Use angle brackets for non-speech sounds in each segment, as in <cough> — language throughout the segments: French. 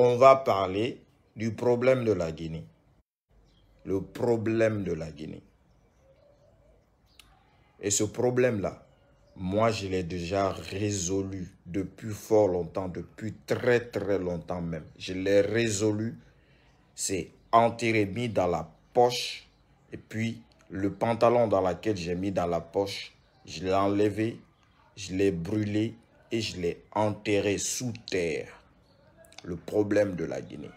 on va parler du problème de la Guinée. Le problème de la Guinée. Et ce problème-là, moi, je l'ai déjà résolu depuis fort longtemps, depuis très très longtemps même. Je l'ai résolu, c'est enterré, mis dans la poche, et puis le pantalon dans lequel j'ai mis dans la poche, je l'ai enlevé, je l'ai brûlé et je l'ai enterré sous terre le problème de la Guinée.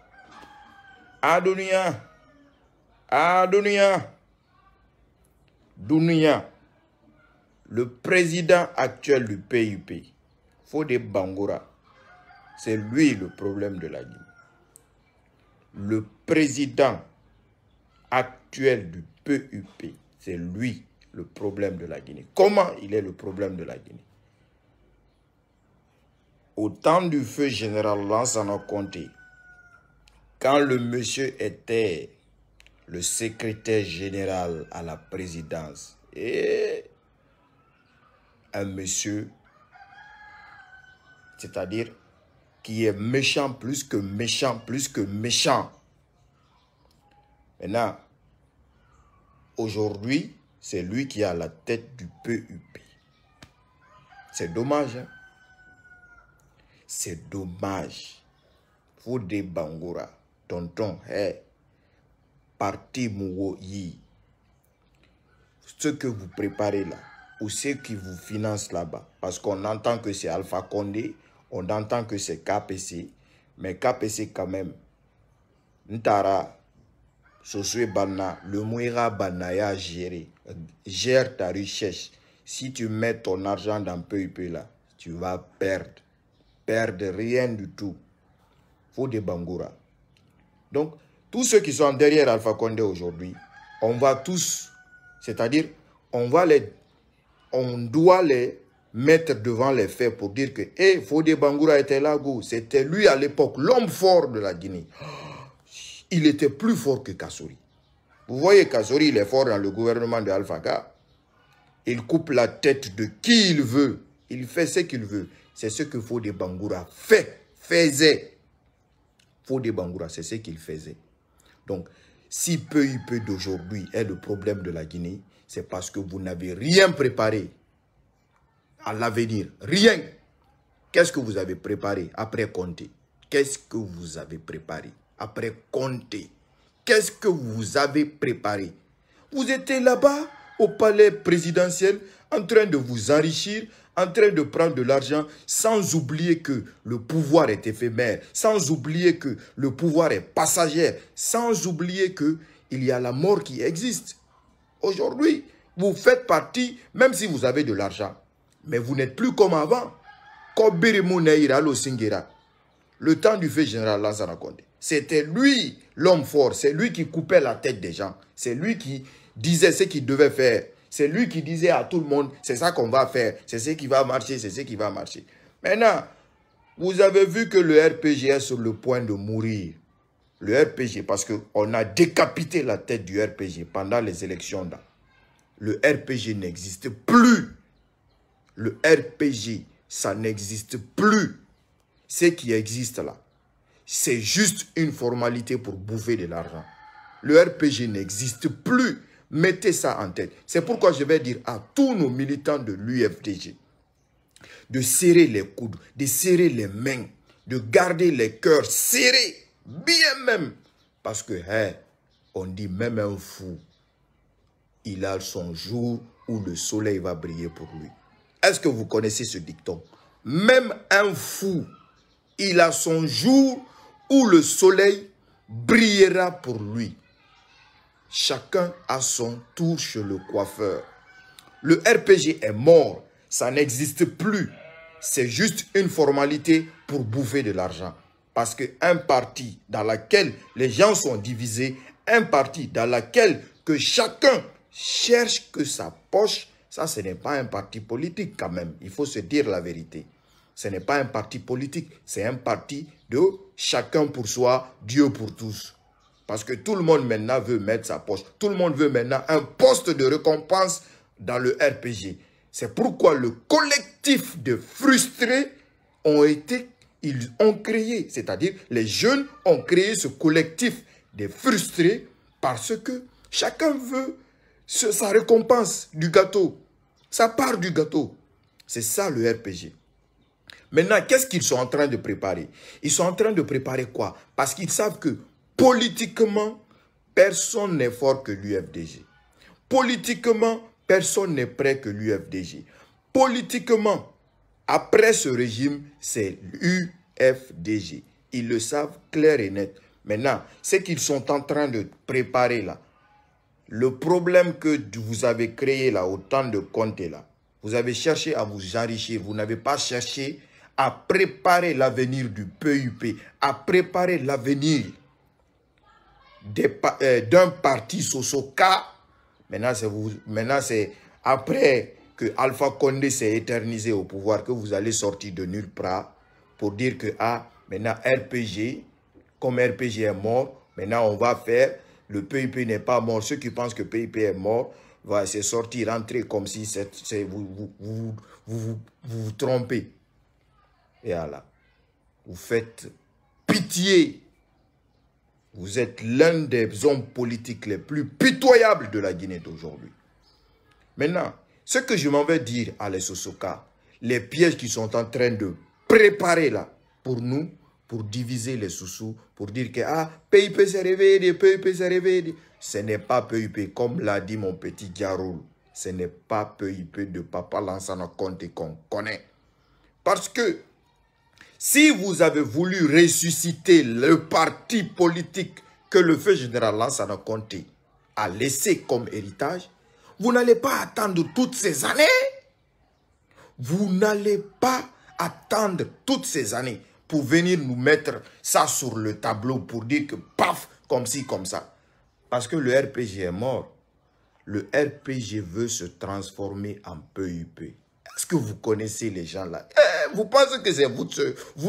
Adonia, Adounia, Dounia, le président actuel du PUP, des Bangoura. c'est lui le problème de la Guinée. Le président actuel du PUP, c'est lui le problème de la Guinée. Comment il est le problème de la Guinée au temps du feu général a compté. quand le monsieur était le secrétaire général à la présidence, et un monsieur, c'est-à-dire qui est méchant plus que méchant plus que méchant. Maintenant, aujourd'hui, c'est lui qui a la tête du PUP. C'est dommage, hein? C'est dommage. des Bangura, tonton, hey, eh, parti Yi. Ce que vous préparez là, ou ce qui vous finance là-bas, parce qu'on entend que c'est Alpha Condé, on entend que c'est KPC, mais KPC quand même, Ntara, Soswe Bana, le Mouira Banaya gère ta richesse. Si tu mets ton argent dans peu là, tu vas perdre perdent rien du tout. Fode Bangoura. Donc, tous ceux qui sont derrière Alpha Condé aujourd'hui, on va tous, c'est-à-dire, on va les, on doit les mettre devant les faits pour dire que, hé, Fode Bangoura était là, c'était lui à l'époque, l'homme fort de la Guinée. Il était plus fort que Kassori. Vous voyez, Kassori, il est fort dans le gouvernement de Alpha K. Il coupe la tête de qui il veut. Il fait ce qu'il veut. C'est ce que Fodé Bangoura fait, faisait. Fodé Bangoura, c'est ce qu'il faisait. Donc, si peu il peut d'aujourd'hui est le problème de la Guinée, c'est parce que vous n'avez rien préparé à l'avenir. Rien. Qu'est-ce que vous avez préparé après compter Qu'est-ce que vous avez préparé après compter Qu'est-ce que vous avez préparé Vous étiez là-bas au palais présidentiel en train de vous enrichir, en train de prendre de l'argent, sans oublier que le pouvoir est éphémère, sans oublier que le pouvoir est passager, sans oublier que il y a la mort qui existe. Aujourd'hui, vous faites partie, même si vous avez de l'argent, mais vous n'êtes plus comme avant. Le temps du fait général Lazara c'était lui l'homme fort, c'est lui qui coupait la tête des gens, c'est lui qui disait ce qu'il devait faire. C'est lui qui disait à tout le monde, c'est ça qu'on va faire, c'est ce qui va marcher, c'est ce qui va marcher. Maintenant, vous avez vu que le RPG est sur le point de mourir. Le RPG, parce qu'on a décapité la tête du RPG pendant les élections. Le RPG n'existe plus. Le RPG, ça n'existe plus. Ce qui existe là, c'est juste une formalité pour bouffer de l'argent. Le RPG n'existe plus. Mettez ça en tête. C'est pourquoi je vais dire à tous nos militants de l'UFDG de serrer les coudes, de serrer les mains, de garder les cœurs serrés, bien même. Parce que, hein, on dit même un fou, il a son jour où le soleil va briller pour lui. Est-ce que vous connaissez ce dicton Même un fou, il a son jour où le soleil brillera pour lui. Chacun à son tour chez le coiffeur. Le RPG est mort, ça n'existe plus. C'est juste une formalité pour bouffer de l'argent. Parce qu'un parti dans lequel les gens sont divisés, un parti dans lequel que chacun cherche que sa poche, ça ce n'est pas un parti politique quand même. Il faut se dire la vérité. Ce n'est pas un parti politique, c'est un parti de chacun pour soi, Dieu pour tous. Parce que tout le monde maintenant veut mettre sa poche. Tout le monde veut maintenant un poste de récompense dans le RPG. C'est pourquoi le collectif de frustrés ont été, ils ont créé, c'est-à-dire les jeunes ont créé ce collectif des frustrés parce que chacun veut sa récompense du gâteau, sa part du gâteau. C'est ça le RPG. Maintenant, qu'est-ce qu'ils sont en train de préparer Ils sont en train de préparer quoi Parce qu'ils savent que Politiquement, personne n'est fort que l'UFDG. Politiquement, personne n'est prêt que l'UFDG. Politiquement, après ce régime, c'est l'UFDG. Ils le savent clair et net. Maintenant, ce qu'ils sont en train de préparer là, le problème que vous avez créé là, autant de comptes là, vous avez cherché à vous enrichir, vous n'avez pas cherché à préparer l'avenir du PUP, à préparer l'avenir euh, d'un parti Sosoka. Maintenant, c'est vous. Maintenant, c'est après que Alpha Condé s'est éternisé au pouvoir que vous allez sortir de nulle part pour dire que ah, maintenant RPG, comme RPG est mort, maintenant on va faire le PIP n'est pas mort. Ceux qui pensent que PIP est mort, va se sortir, rentrer comme si vous, vous, vous, vous vous trompez. Et voilà. Vous faites pitié vous êtes l'un des hommes politiques les plus pitoyables de la Guinée d'aujourd'hui. Maintenant, ce que je m'en vais dire à les Sosoka, les pièges qu'ils sont en train de préparer là, pour nous, pour diviser les sous pour dire que ah, PIP s'est réveillé, PIP s'est réveillé. Ce n'est pas PIP, comme l'a dit mon petit Diaroul. Ce n'est pas PIP de Papa Lansana Conte qu'on connaît. Parce que si vous avez voulu ressusciter le parti politique que le feu général Lansana Conté a laissé comme héritage, vous n'allez pas attendre toutes ces années. Vous n'allez pas attendre toutes ces années pour venir nous mettre ça sur le tableau pour dire que paf, comme ci, comme ça. Parce que le RPG est mort. Le RPG veut se transformer en PUP. Est-ce que vous connaissez les gens là eh, Vous pensez que c'est vous,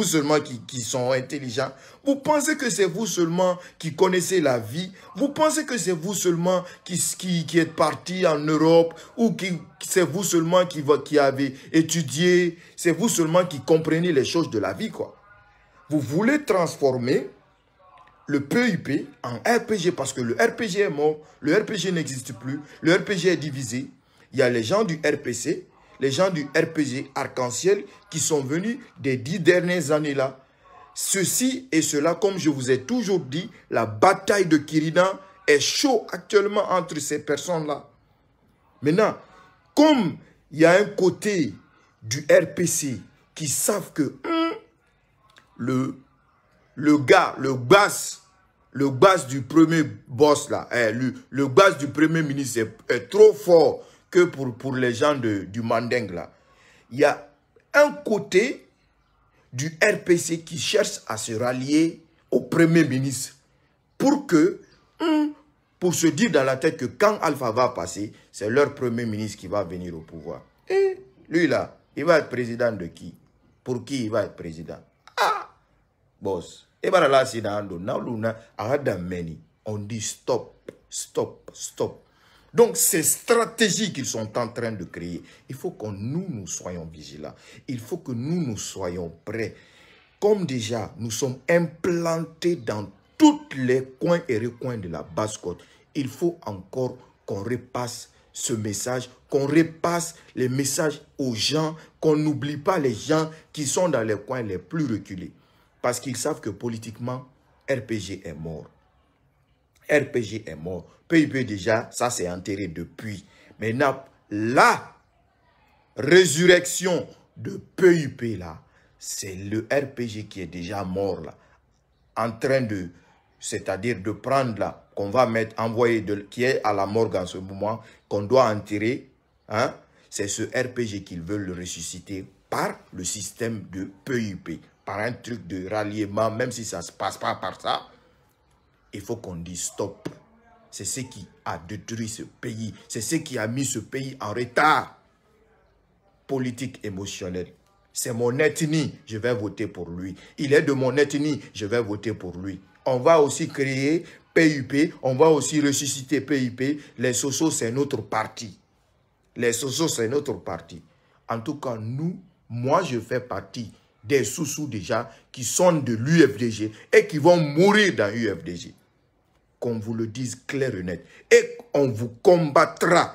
seulement qui, qui sont intelligents Vous pensez que c'est vous seulement qui connaissez la vie Vous pensez que c'est vous seulement qui, qui, qui êtes parti en Europe Ou qui c'est vous seulement qui, qui avez étudié C'est vous seulement qui comprenez les choses de la vie quoi Vous voulez transformer le PIP en RPG parce que le RPG est mort, le RPG n'existe plus, le RPG est divisé. Il y a les gens du RPC, les gens du RPG Arc-en-Ciel qui sont venus des dix dernières années-là. Ceci et cela, comme je vous ai toujours dit, la bataille de Kirina est chaud actuellement entre ces personnes-là. Maintenant, comme il y a un côté du RPC qui savent que hmm, le, le gars, le boss, le bas du premier boss là, eh, le, le du premier ministre est, trop fort que pour, pour les gens du Mandeng, là. Il y a un côté du RPC qui cherche à se rallier au Premier ministre pour que, pour se dire dans la tête que quand Alpha va passer, c'est leur Premier ministre qui va venir au pouvoir. Et lui, là, il va être président de qui Pour qui il va être président Ah Boss. Et voilà, c'est dans le On dit stop, stop, stop. Donc, ces stratégies qu'ils sont en train de créer, il faut que nous, nous soyons vigilants. Il faut que nous, nous soyons prêts. Comme déjà, nous sommes implantés dans tous les coins et recoins de la basse-côte. Il faut encore qu'on repasse ce message, qu'on repasse les messages aux gens, qu'on n'oublie pas les gens qui sont dans les coins les plus reculés. Parce qu'ils savent que politiquement, RPG est mort. RPG est mort. PIP déjà, ça s'est enterré depuis. Mais la résurrection de PIP là, c'est le RPG qui est déjà mort là, en train de, c'est-à-dire de prendre là, qu'on va mettre, envoyer, de, qui est à la morgue en ce moment, qu'on doit enterrer, hein, c'est ce RPG qu'ils veulent le ressusciter par le système de PIP, par un truc de ralliement, même si ça ne se passe pas par ça, il faut qu'on dise stop. C'est ce qui a détruit ce pays. C'est ce qui a mis ce pays en retard politique émotionnelle. C'est mon ethnie, je vais voter pour lui. Il est de mon ethnie, je vais voter pour lui. On va aussi créer PUP, on va aussi ressusciter PUP. Les sociaux, c'est notre parti. Les sociaux, c'est notre parti. En tout cas, nous, moi, je fais partie des sous déjà qui sont de l'UFDG et qui vont mourir dans l'UFDG qu'on vous le dise clair et net. Et on vous combattra,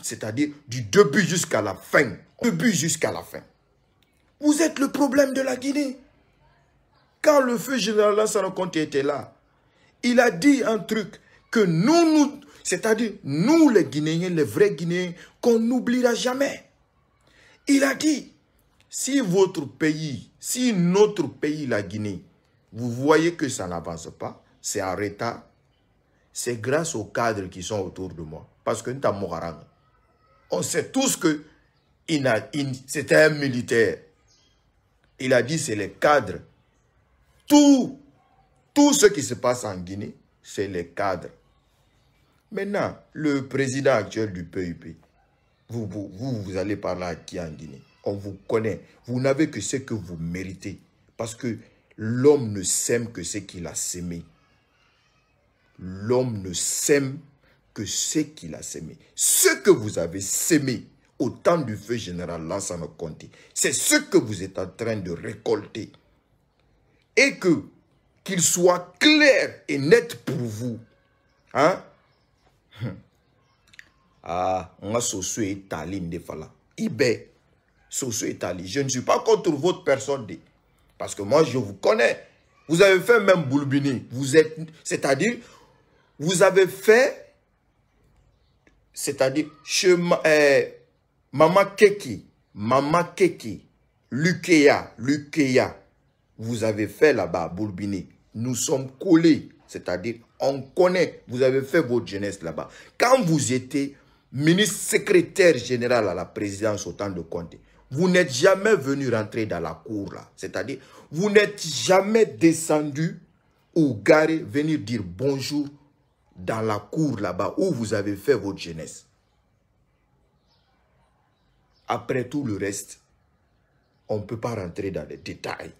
c'est-à-dire du début jusqu'à la fin. Début jusqu'à la fin. Vous êtes le problème de la Guinée. Quand le feu général sa Conté était là, il a dit un truc que nous, nous c'est-à-dire nous les Guinéens, les vrais Guinéens, qu'on n'oubliera jamais. Il a dit, si votre pays, si notre pays, la Guinée, vous voyez que ça n'avance pas, c'est en retard, c'est grâce aux cadres qui sont autour de moi. Parce que on sait tous que il c'était un militaire. Il a dit c'est les cadres. Tout, tout ce qui se passe en Guinée, c'est les cadres. Maintenant, le président actuel du PUP, vous, vous, vous, vous allez parler à qui en Guinée On vous connaît. Vous n'avez que ce que vous méritez. Parce que l'homme ne sème que ce qu'il a sémé l'homme ne sème que ce qu'il a sémé. Ce que vous avez sémé au temps du feu général, là, ça compte. C'est ce que vous êtes en train de récolter. Et que qu'il soit clair et net pour vous. Hein? <laughs> Ah, fala. Ibe, Je ne suis pas contre votre personne. Parce que moi, je vous connais. Vous avez fait même Boulbini. Vous êtes, c'est-à-dire, vous avez fait, c'est-à-dire euh, Mama Keki, Mama Keki, Lukea, Lukea, vous avez fait là-bas, Bourbini. Nous sommes collés, c'est-à-dire on connaît, vous avez fait votre jeunesse là-bas. Quand vous étiez ministre secrétaire général à la présidence au temps de Conte, vous n'êtes jamais venu rentrer dans la cour là. C'est-à-dire, vous n'êtes jamais descendu ou garé, venir dire bonjour dans la cour là-bas où vous avez fait votre jeunesse. Après tout le reste, on ne peut pas rentrer dans les détails.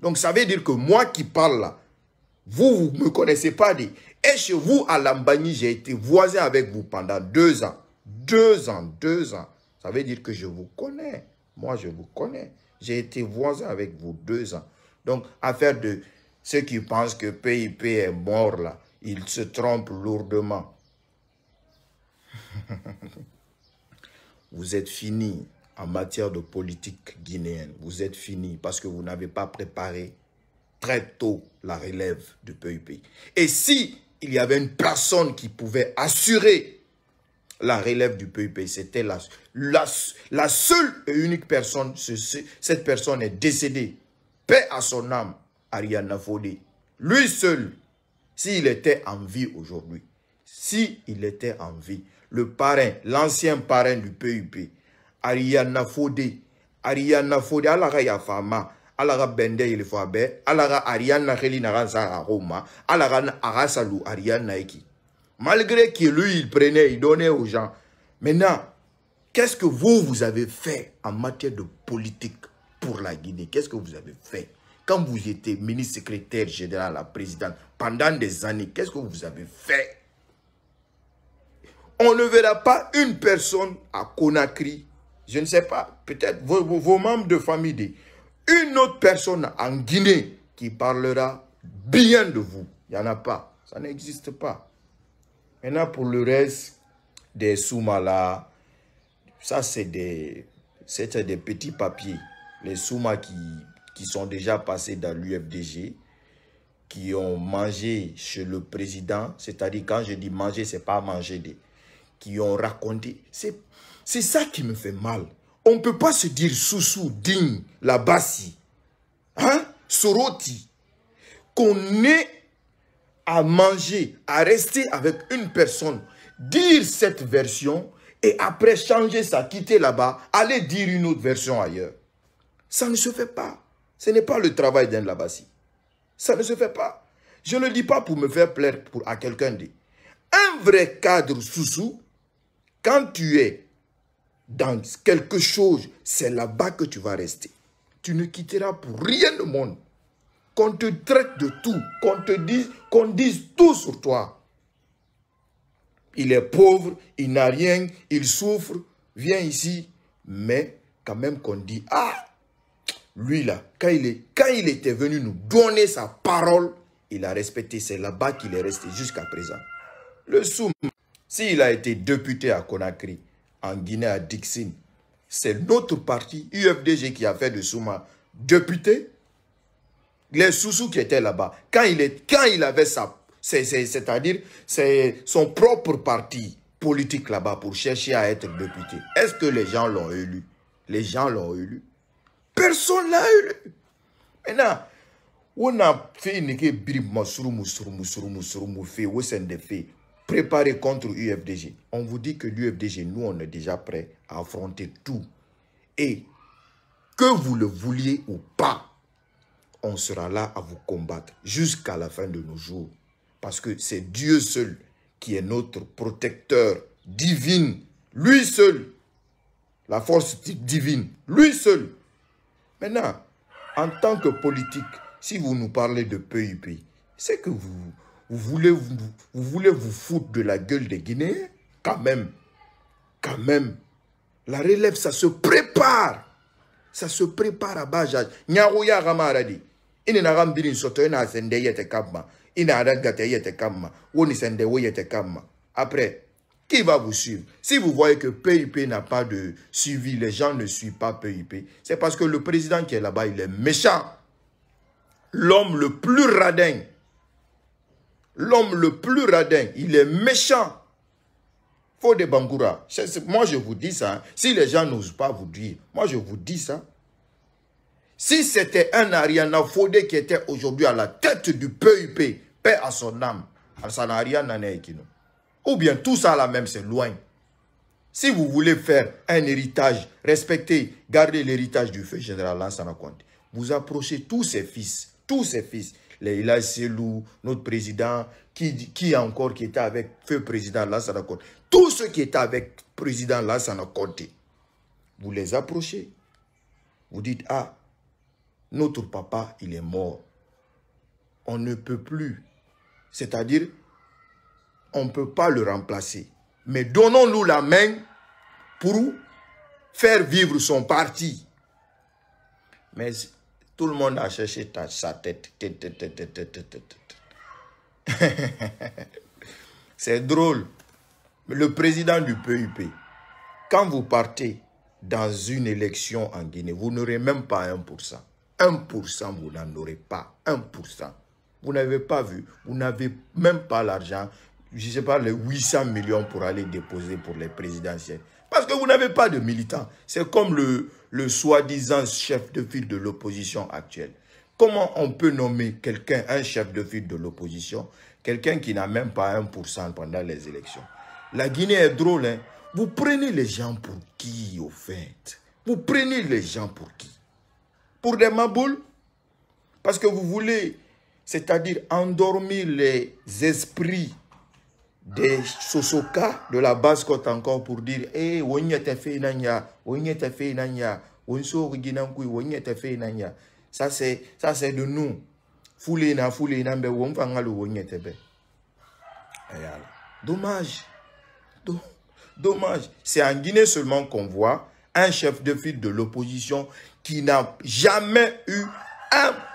Donc ça veut dire que moi qui parle là, vous, vous ne me connaissez pas. Dit, et chez vous, à Lambani, j'ai été voisin avec vous pendant deux ans. Deux ans, deux ans. Ça veut dire que je vous connais. Moi, je vous connais. J'ai été voisin avec vous deux ans. Donc, affaire de ceux qui pensent que PIP est mort là il se trompe lourdement. <laughs> vous êtes fini en matière de politique guinéenne. Vous êtes fini parce que vous n'avez pas préparé très tôt la relève du PUP. Et si il y avait une personne qui pouvait assurer la relève du PUP, c'était la, la, seule et unique personne. cette personne est décédée. Paix à son âme, Ariane Fodé. Lui seul s'il était en vie aujourd'hui, s'il était en vie, le parrain, l'ancien parrain du PUP, Ariana Fode, Ariana Fode, Alara Yafama, Alara Bende Ilfabe, Alara Ariana Roma, Alara Arasalou, Ariana Eki. Malgré que lui, il prenait, il donnait aux gens. Maintenant, qu'est-ce que vous, vous avez fait en matière de politique pour la Guinée Qu'est-ce que vous avez fait quand vous étiez ministre secrétaire général à présidente, pendant des années, qu'est-ce que vous avez fait On ne verra pas une personne à Conakry, je ne sais pas, peut-être vos, membres de famille, des une autre personne en Guinée qui parlera bien de vous. Il n'y en a pas. Ça n'existe pas. Maintenant, pour le reste, des là, ça c'est des, des petits papiers. Les soumas qui qui sont déjà passés dans l'UFDG, qui ont mangé chez le président, c'est-à-dire quand je dis manger, c'est pas manger des, qui ont raconté. C'est ça qui me fait mal. On ne peut pas se dire Soussou, Digne, Labassi, hein, Soroti, qu'on est à manger, à rester avec une personne, dire cette version et après changer ça, quitter là-bas, aller dire une autre version ailleurs. Ça ne se fait pas. Ce n'est pas le travail d'un labassi. Ça ne se fait pas. Je ne le dis pas pour me faire plaire pour, à quelqu'un. Un vrai cadre sous-sous, quand tu es dans quelque chose, c'est là-bas que tu vas rester. Tu ne quitteras pour rien le monde. Qu'on te traite de tout, qu'on te dise, qu'on dise tout sur toi. Il est pauvre, il n'a rien, il souffre, viens ici, mais quand même qu'on dit, ah, lui là, quand il, quand il était venu nous donner sa parole, il a respecté. C'est là-bas qu'il est resté jusqu'à présent. Le Soum, s'il a été député à Conakry, en Guinée à Dixine, c'est notre parti, UFDG, qui a fait de Souma député. Les Soussous qui étaient là-bas, quand, il quand il avait sa... C'est-à-dire, c'est son propre parti politique là-bas pour chercher à être député. Est-ce que les gens l'ont élu Les gens l'ont élu. Personne n'a eu. Maintenant, on a fait une contre l'UFDG. On vous dit que l'UFDG, nous, on est déjà prêt à affronter tout. Et que vous le vouliez ou pas, on sera là à vous combattre jusqu'à la fin de nos jours. Parce que c'est Dieu seul qui est notre protecteur divine. Lui seul. La force divine. Lui seul Maintenant, en tant que politique, si vous nous parlez de PIP, c'est que vous, voulez, vous, voulez vous foutre de la gueule des Guinéens Quand même, quand même. La relève, ça se prépare. Ça se prépare à bas âge. Nyarouya Ramaradi. Inena Rambirin Soto, n'a Sende Yete Kamma. Ina Adat Gate il Kamma. Woni Sende Yete Kamma. Après, qui va vous suivre Si vous voyez que PIP n'a pas de suivi, les gens ne suivent pas PIP, c'est parce que le président qui est là-bas, il est méchant. L'homme le plus radin. L'homme le plus radin, il est méchant. Fode Bangoura. Moi, je vous dis ça. Hein. Si les gens n'osent pas vous dire, moi, je vous dis ça. Si c'était un Ariana Fode qui était aujourd'hui à la tête du PIP, paix à son âme, à n'a ou bien tout ça là même c'est loin. Si vous voulez faire un héritage, respecter, garder l'héritage du feu général Lansana Conte, vous approchez tous ses fils, tous ses fils, les Ilay Selou, notre président, qui, qui encore qui était avec feu président Lansana Conte, tous ceux qui étaient avec président Lansana Conte, vous les approchez. Vous dites, ah, notre papa, il est mort. On ne peut plus. C'est-à-dire, on ne peut pas le remplacer. Mais donnons-nous la main pour faire vivre son parti. Mais tout le monde a cherché sa tête. <laughs> C'est drôle. Le président du PUP, quand vous partez dans une élection en Guinée, vous n'aurez même pas 1%. 1%, vous n'en aurez pas. 1%. Vous n'avez pas vu. Vous n'avez même pas l'argent je ne sais pas, les 800 millions pour aller déposer pour les présidentielles. Parce que vous n'avez pas de militants. C'est comme le, le soi-disant chef de file de l'opposition actuelle. Comment on peut nommer quelqu'un un chef de file de l'opposition, quelqu'un qui n'a même pas 1% pendant les élections La Guinée est drôle, hein. Vous prenez les gens pour qui, au fait Vous prenez les gens pour qui Pour des maboules Parce que vous voulez, c'est-à-dire endormir les esprits des sosoka de la base côte encore pour dire Eh, y wonyete fait nanya, wonyete fait nanya, wonso y wonyete fait nanya. Ça c'est ça c'est de nous. Foulé na foulé na mbe wonfanga le wonyete be. Dommage. Dommage. C'est en Guinée seulement qu'on voit un chef de file de l'opposition qui n'a jamais eu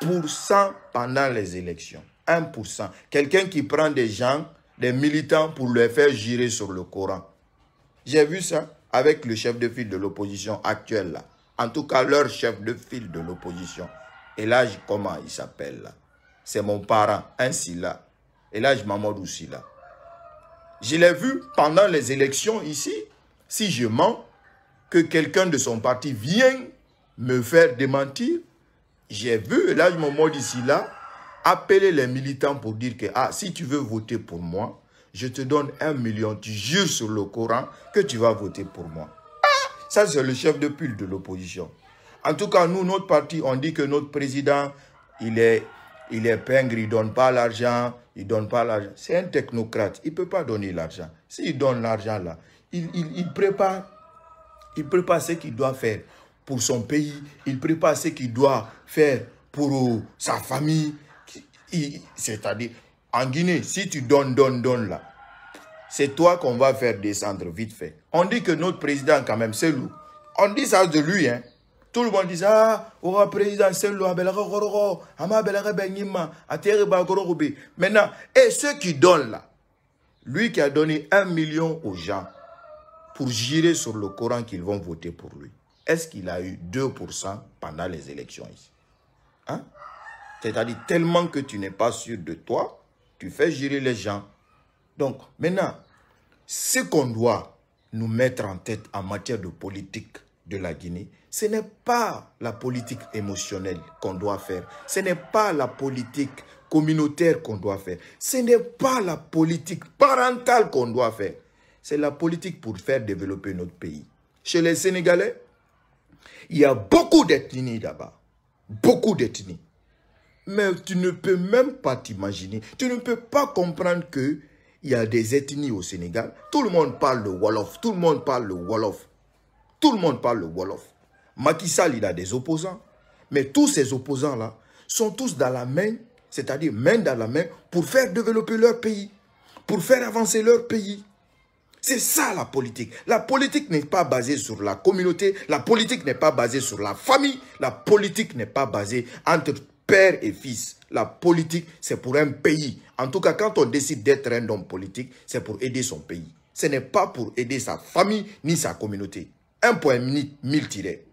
1% pendant les élections. 1%. Quelqu'un qui prend des gens des militants pour les faire girer sur le Coran. J'ai vu ça avec le chef de file de l'opposition actuelle, là. en tout cas leur chef de file de l'opposition. Et là, comment il s'appelle C'est mon parent, ainsi là. Et là, je aussi là. Je l'ai vu pendant les élections ici, si je mens, que quelqu'un de son parti vient me faire démentir. J'ai vu et là, je mode ici là appeler les militants pour dire que ah, si tu veux voter pour moi, je te donne un million, tu jures sur le Coran que tu vas voter pour moi. Ah, ça, c'est le chef de pile de l'opposition. En tout cas, nous, notre parti, on dit que notre président, il est, il est pingre, il ne donne pas l'argent, il donne pas l'argent. C'est un technocrate, il ne peut pas donner l'argent. S'il donne l'argent là, il, il, il, prépare, il prépare ce qu'il doit faire pour son pays, il prépare ce qu'il doit faire pour sa famille, c'est-à-dire, en Guinée, si tu donnes, donnes, donnes là, c'est toi qu'on va faire descendre vite fait. On dit que notre président, quand même, c'est loup. On dit ça de lui, hein. Tout le monde dit ça, ah, au président, c'est loup, Maintenant, et ceux qui donnent là, lui qui a donné un million aux gens pour gérer sur le Coran qu'ils vont voter pour lui, est-ce qu'il a eu 2% pendant les élections ici? Hein? C'est-à-dire tellement que tu n'es pas sûr de toi, tu fais gérer les gens. Donc maintenant, ce qu'on doit nous mettre en tête en matière de politique de la Guinée, ce n'est pas la politique émotionnelle qu'on doit faire. Ce n'est pas la politique communautaire qu'on doit faire. Ce n'est pas la politique parentale qu'on doit faire. C'est la politique pour faire développer notre pays. Chez les Sénégalais, il y a beaucoup d'ethnies là-bas. Beaucoup d'ethnies. Mais tu ne peux même pas t'imaginer, tu ne peux pas comprendre que y a des ethnies au Sénégal. Tout le monde parle le Wolof, tout le monde parle le Wolof. Tout le monde parle le Wolof. Macky Sall, il a des opposants. Mais tous ces opposants-là sont tous dans la main, c'est-à-dire main dans la main, pour faire développer leur pays, pour faire avancer leur pays. C'est ça la politique. La politique n'est pas basée sur la communauté, la politique n'est pas basée sur la famille, la politique n'est pas basée entre père et fils. La politique, c'est pour un pays. En tout cas, quand on décide d'être un homme politique, c'est pour aider son pays. Ce n'est pas pour aider sa famille ni sa communauté. Un point mille tirés.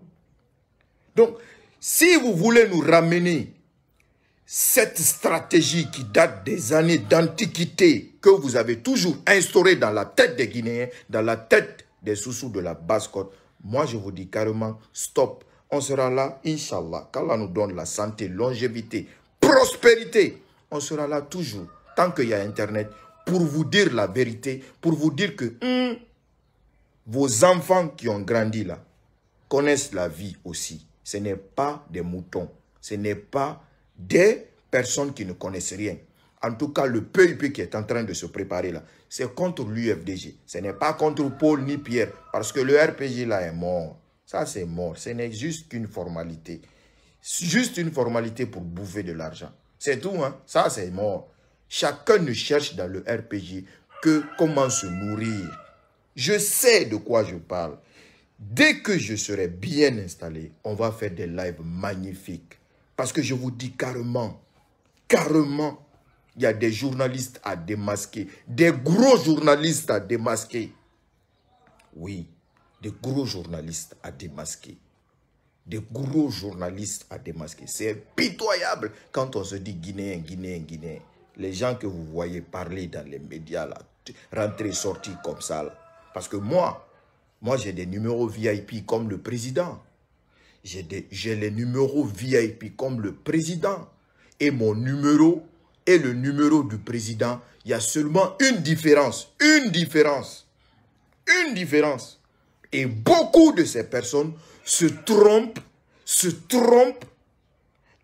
Donc, si vous voulez nous ramener cette stratégie qui date des années d'antiquité que vous avez toujours instaurée dans la tête des Guinéens, dans la tête des sous-sous de la basse-côte, moi je vous dis carrément, stop, on sera là, Inch'Allah. Qu'Allah nous donne la santé, longévité, prospérité. On sera là toujours, tant qu'il y a Internet, pour vous dire la vérité, pour vous dire que hmm, vos enfants qui ont grandi là connaissent la vie aussi. Ce n'est pas des moutons. Ce n'est pas des personnes qui ne connaissent rien. En tout cas, le PIP qui est en train de se préparer là, c'est contre l'UFDG. Ce n'est pas contre Paul ni Pierre, parce que le RPG là est mort. Ça, c'est mort. Ce n'est juste qu'une formalité. Juste une formalité pour bouffer de l'argent. C'est tout, hein? Ça, c'est mort. Chacun ne cherche dans le RPG que comment se nourrir. Je sais de quoi je parle. Dès que je serai bien installé, on va faire des lives magnifiques. Parce que je vous dis carrément, carrément, il y a des journalistes à démasquer, des gros journalistes à démasquer. Oui, des gros journalistes à démasquer. Des gros journalistes à démasquer. C'est pitoyable quand on se dit Guinéen, Guinéen, Guinéen. Les gens que vous voyez parler dans les médias, là, rentrer, sortir comme ça. Parce que moi, moi j'ai des numéros VIP comme le président. J'ai les numéros VIP comme le président. Et mon numéro est le numéro du président, il y a seulement une différence. Une différence. Une différence. Et beaucoup de ces personnes se trompent, se trompent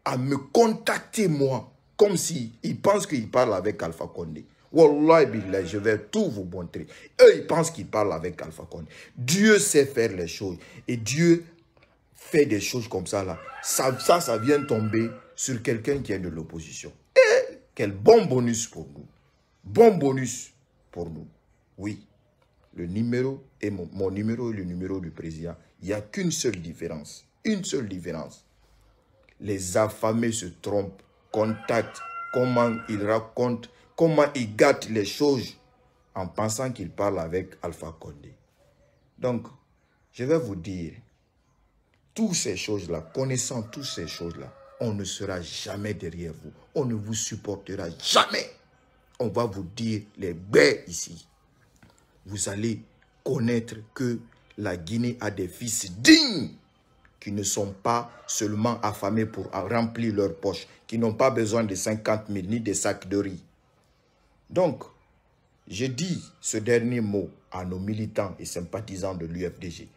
à me contacter moi, comme s'ils pensent qu'ils parlent avec Alpha Condé. Wallah, je vais tout vous montrer. Eux, ils pensent qu'ils parlent avec Alpha Condé. Dieu sait faire les choses. Et Dieu fait des choses comme ça, là. Ça, ça, ça vient tomber sur quelqu'un qui est de l'opposition. Et quel bon bonus pour nous. Bon bonus pour nous. Oui. Le numéro et mon, numéro et le numéro du président. Il n'y a qu'une seule différence. Une seule différence. Les affamés se trompent, contactent comment ils racontent, comment ils gâtent les choses en pensant qu'ils parlent avec Alpha Condé. Donc, je vais vous dire, toutes ces choses-là, connaissant toutes ces choses-là, on ne sera jamais derrière vous. On ne vous supportera jamais. On va vous dire les baies ici vous allez connaître que la Guinée a des fils dignes qui ne sont pas seulement affamés pour remplir leurs poches, qui n'ont pas besoin de 50 000 ni de sacs de riz. Donc, je dis ce dernier mot à nos militants et sympathisants de l'UFDG.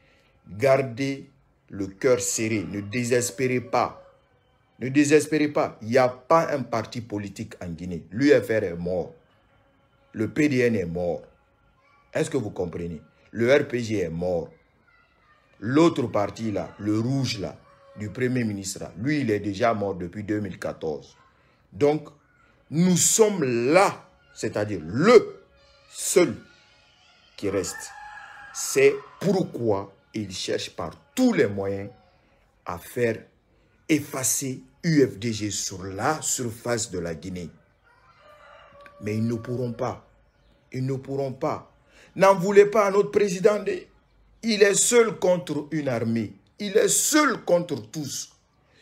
Gardez le cœur serré, ne désespérez pas. Ne désespérez pas, il n'y a pas un parti politique en Guinée. L'UFR est mort, le PDN est mort, est-ce que vous comprenez Le RPG est mort. L'autre parti là, le rouge là, du Premier ministre, lui, il est déjà mort depuis 2014. Donc, nous sommes là, c'est-à-dire le seul qui reste. C'est pourquoi il cherche par tous les moyens à faire effacer UFDG sur la surface de la Guinée. Mais ils ne pourront pas. Ils ne pourront pas n'en voulez pas à notre président. Il est seul contre une armée. Il est seul contre tous.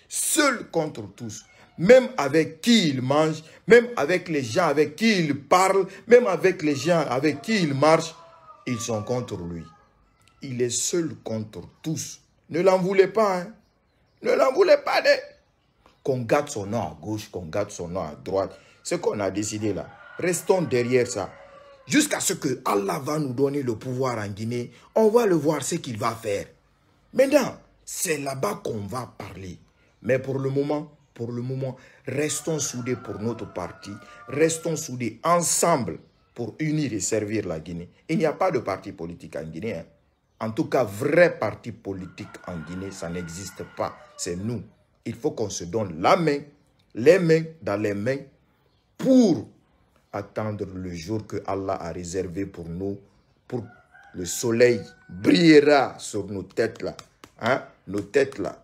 Seul contre tous. Même avec qui il mange, même avec les gens avec qui il parle, même avec les gens avec qui il marche, ils sont contre lui. Il est seul contre tous. Ne l'en voulez pas. Hein. Ne l'en voulez pas. Qu'on garde son nom à gauche, qu'on garde son nom à droite. Ce qu'on a décidé là, restons derrière ça jusqu'à ce que Allah va nous donner le pouvoir en Guinée, on va le voir ce qu'il va faire. Maintenant, c'est là-bas qu'on va parler. Mais pour le moment, pour le moment, restons soudés pour notre parti, restons soudés ensemble pour unir et servir la Guinée. Il n'y a pas de parti politique en Guinée. Hein. En tout cas, vrai parti politique en Guinée, ça n'existe pas. C'est nous. Il faut qu'on se donne la main, les mains dans les mains pour attendre le jour que Allah a réservé pour nous, pour le soleil brillera sur nos têtes là, hein, nos têtes là.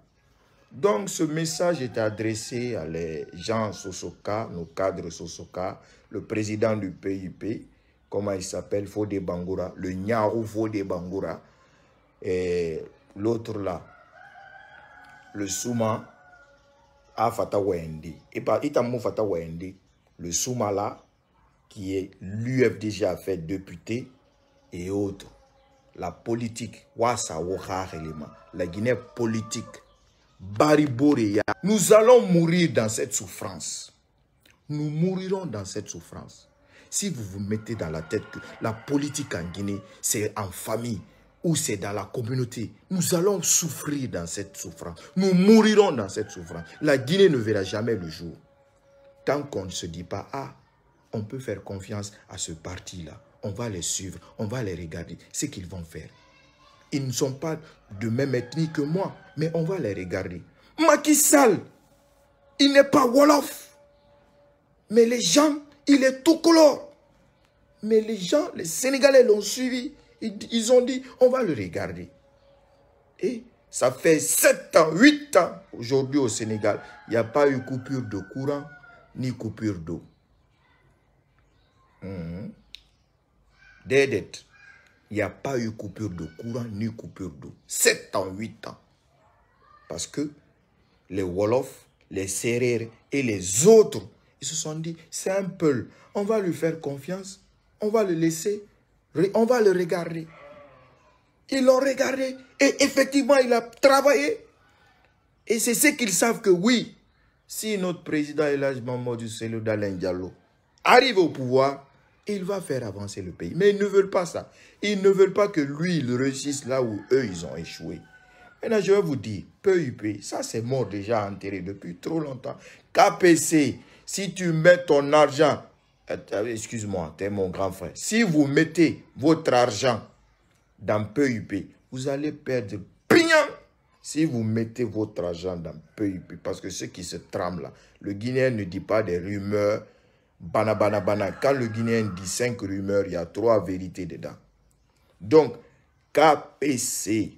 Donc ce message est adressé à les gens Sosoka, nos cadres Sosoka, le président du PIP, comment il s'appelle, Fode Bangoura, le Nyaru Fode Bangoura, et l'autre là, le Souma, à et pas Itamou Fata le Souma là, qui est l'UFDG a fait député et autres. La politique, la Guinée politique, Nous allons mourir dans cette souffrance. Nous mourirons dans cette souffrance. Si vous vous mettez dans la tête que la politique en Guinée, c'est en famille ou c'est dans la communauté, nous allons souffrir dans cette souffrance. Nous mourirons dans cette souffrance. La Guinée ne verra jamais le jour. Tant qu'on ne se dit pas, ah, on peut faire confiance à ce parti-là. On va les suivre, on va les regarder, ce qu'ils vont faire. Ils ne sont pas de même ethnie que moi, mais on va les regarder. Macky Sall, il n'est pas Wolof. Mais les gens, il est tout color. Mais les gens, les Sénégalais l'ont suivi. Ils, ont dit, on va le regarder. Et ça fait 7 ans, 8 ans aujourd'hui au Sénégal, il n'y a pas eu coupure de courant ni coupure d'eau dettes. il n'y a pas eu coupure de courant ni coupure d'eau. 7 ans, 8 ans. Parce que les Wolofs, les serrer et les autres, ils se sont dit, c'est un peu, on va lui faire confiance, on va le laisser, on va le regarder. Ils l'ont regardé et effectivement, il a travaillé. Et c'est ce qu'ils savent que oui, si notre président du Mamadou d'Alain Diallo arrive au pouvoir, il va faire avancer le pays. Mais ils ne veulent pas ça. Ils ne veulent pas que lui, il réussisse là où eux, ils ont échoué. Maintenant, je vais vous dire, PUP, ça c'est mort déjà enterré depuis trop longtemps. KPC, si tu mets ton argent, euh, excuse-moi, tu es mon grand frère, si vous mettez votre argent dans PUP, vous allez perdre pignon si vous mettez votre argent dans PUP. Parce que ce qui se trame là, le Guinéen ne dit pas des rumeurs, Bana, bana, bana. Quand le Guinéen dit cinq rumeurs, il y a trois vérités dedans. Donc, KPC,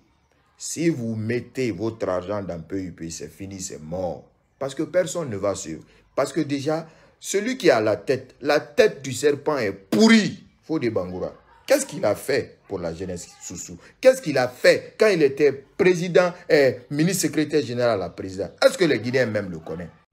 si vous mettez votre argent dans PUP, c'est fini, c'est mort. Parce que personne ne va suivre. Parce que déjà, celui qui a la tête, la tête du serpent est pourrie. des Bangoura. Qu'est-ce qu'il a fait pour la jeunesse Soussou Qu'est-ce qu'il a fait quand il était président et ministre secrétaire général à la présidence Est-ce que les Guinéens même le connaissent